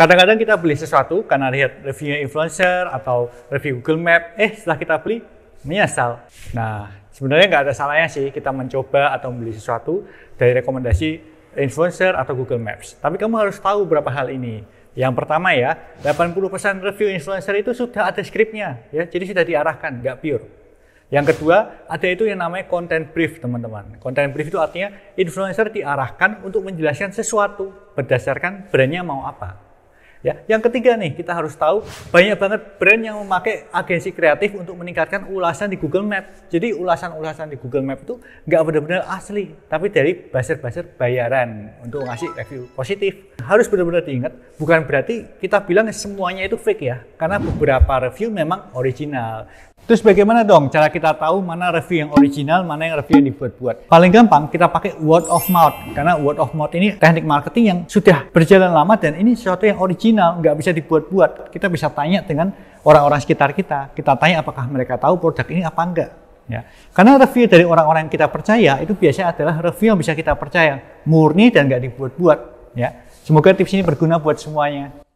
Kadang-kadang kita beli sesuatu karena lihat review influencer atau review Google Map, eh setelah kita beli menyesal. Nah, sebenarnya nggak ada salahnya sih kita mencoba atau membeli sesuatu dari rekomendasi influencer atau Google Maps. Tapi kamu harus tahu berapa hal ini. Yang pertama ya, 80% review influencer itu sudah ada skripnya, ya, jadi sudah diarahkan, nggak pure. Yang kedua, ada itu yang namanya content brief, teman-teman. Content brief itu artinya influencer diarahkan untuk menjelaskan sesuatu berdasarkan brandnya mau apa. Ya, yang ketiga nih kita harus tahu banyak banget brand yang memakai agensi kreatif untuk meningkatkan ulasan di Google Map. Jadi ulasan-ulasan di Google Map itu nggak benar-benar asli, tapi dari buzzer-buzzer bayaran untuk ngasih review positif. Harus benar-benar diingat, bukan berarti kita bilang semuanya itu fake ya, karena beberapa review memang original. Terus bagaimana dong cara kita tahu mana review yang original, mana yang review yang dibuat-buat? Paling gampang kita pakai word of mouth, karena word of mouth ini teknik marketing yang sudah berjalan lama dan ini sesuatu yang original original, nggak bisa dibuat-buat. Kita bisa tanya dengan orang-orang sekitar kita. Kita tanya apakah mereka tahu produk ini apa enggak. Ya. Karena review dari orang-orang yang kita percaya itu biasanya adalah review yang bisa kita percaya, murni dan nggak dibuat-buat. Ya. Semoga tips ini berguna buat semuanya.